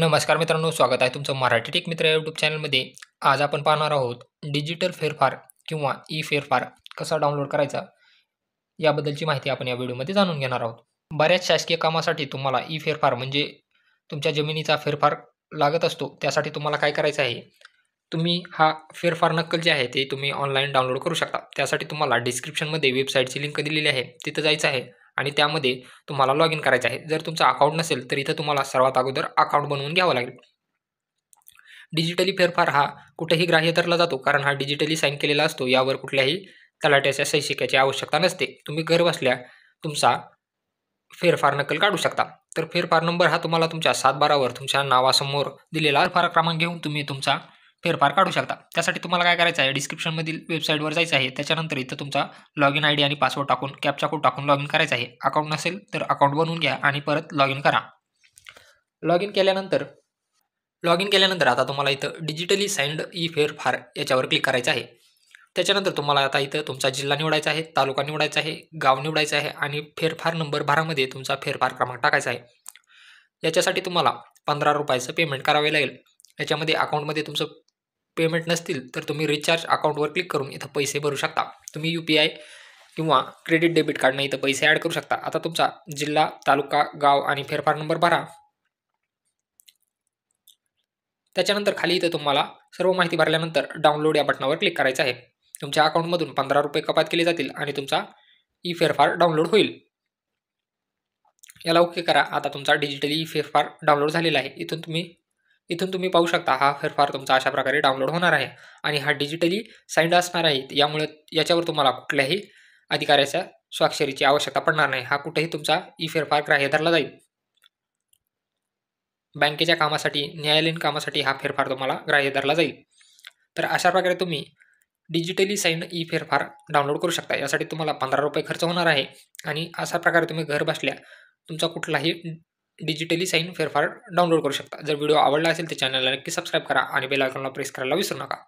नमस्कार मित्रांनो स्वागत आहे तुमचं मराठी टेक मित्र यूट्यूब चॅनलमध्ये आज आपण पाहणार आहोत डिजिटल फेरफार किंवा ई फेरफार कसा डाउनलोड करायचा याबद्दलची माहिती आपण या व्हिडिओमध्ये जाणून घेणार आहोत बऱ्याच शासकीय कामासाठी तुम्हाला ई फेरफार म्हणजे तुमच्या जमिनीचा फेरफार लागत असतो त्यासाठी तुम्हाला काय करायचं आहे तुम्ही हा फेरफार नक्कल जे आहे ते तुम्ही ऑनलाईन डाउनलोड करू शकता त्यासाठी तुम्हाला डिस्क्रिप्शनमध्ये वेबसाईटची लिंक दिलेली आहे तिथं जायचं आहे आणि त्यामध्ये तुम्हाला लॉग इन करायचं आहे जर तुमचा अकाउंट नसेल तर इथं तुम्हाला सर्वात अगोदर अकाउंट बनवून घ्यावं लागेल डिजिटली फेरफार हा कुठेही ग्राह्य धरला जातो कारण हा डिजिटली साईन केलेला असतो यावर कुठल्याही तलाट्याच्या शैक्षिकाची आवश्यकता नसते तुम्ही घर बसल्या तुमचा फेरफार नकल काढू शकता तर फेरफार नंबर हा तुम्हाला तुमच्या सातबारावर तुमच्या नावासमोर दिलेला फार क्रमांक घेऊन तुम्ही तुमचा फेरफार काढू शकता त्यासाठी तुम्हाला काय करायचं आहे डिस्क्रिप्शनमधील वेबसाईटवर जायचं आहे त्याच्यानंतर इथं तुमचा लॉग इन आय डी आणि पासवर्ड टाकून कॅपचा कोड टाकून लॉग इन करायचं आहे अकाउंट नसेल तर अकाउंट बनवून घ्या आणि परत लॉग इन करा लॉग इन केल्यानंतर लॉग इन केल्यानंतर आता तुम्हाला इथं डिजिटली साइंड ई फेरफार याच्यावर क्लिक करायचं आहे त्याच्यानंतर तुम्हाला आता इथं तुमचा जिल्हा निवडायचा आहे तालुका निवडायचा आहे गाव निवडायचं आहे आणि फेरफार नंबर बारामध्ये तुमचा फेरफार क्रमांक टाकायचा आहे याच्यासाठी तुम्हाला पंधरा रुपयाचं पेमेंट करावे लागेल याच्यामध्ये अकाउंटमध्ये तुमचं पेमेंट नसतील तर तुम्ही रिचार्ज अकाउंटवर क्लिक करून इथं पैसे भरू शकता तुम्ही यू पी आय किंवा क्रेडिट डेबिट कार्डनं इथं पैसे ॲड करू शकता आता तुमचा जिल्हा तालुका गाव आणि फेरफार नंबर भरा त्याच्यानंतर खाली इथं तुम्हाला सर्व माहिती भरल्यानंतर डाउनलोड या बटनावर क्लिक करायचं आहे तुमच्या अकाउंटमधून पंधरा रुपये कपात केले जातील आणि तुमचा ई फेरफार डाउनलोड होईल याला ओके करा आता तुमचा डिजिटली ई फेरफार डाउनलोड झालेला आहे इथून तुम्ही इथून तुम्ही पाहू शकता हा फेरफार तुमचा अशा प्रकारे डाउनलोड होणार आहे आणि हा डिजिटली साईंड असणार आहे यामुळे याच्यावर तुम्हाला कुठल्याही अधिकाऱ्याच्या स्वाक्षरीची आवश्यकता पडणार नाही हा कुठेही तुमचा ई फेरफार ग्राह्य धरला जाईल बँकेच्या कामासाठी न्यायालयीन कामासाठी हा फेरफार तुम्हाला ग्राह्य धरला जाईल तर अशा प्रकारे तुम्ही डिजिटली साईन ई फेरफार डाउनलोड करू शकता यासाठी तुम्हाला पंधरा रुपये खर्च होणार आहे आणि अशा प्रकारे तुम्ही घर बसल्या तुमचा कुठलाही डिजिटली साईन फेरफार डाउनलोड करू शकता जर व्हिडिओ आवडला असेल तर चॅनलला नक्की सबस्क्राईब करा आणि बेल आयकॉनला प्रेस करायला विसरू नका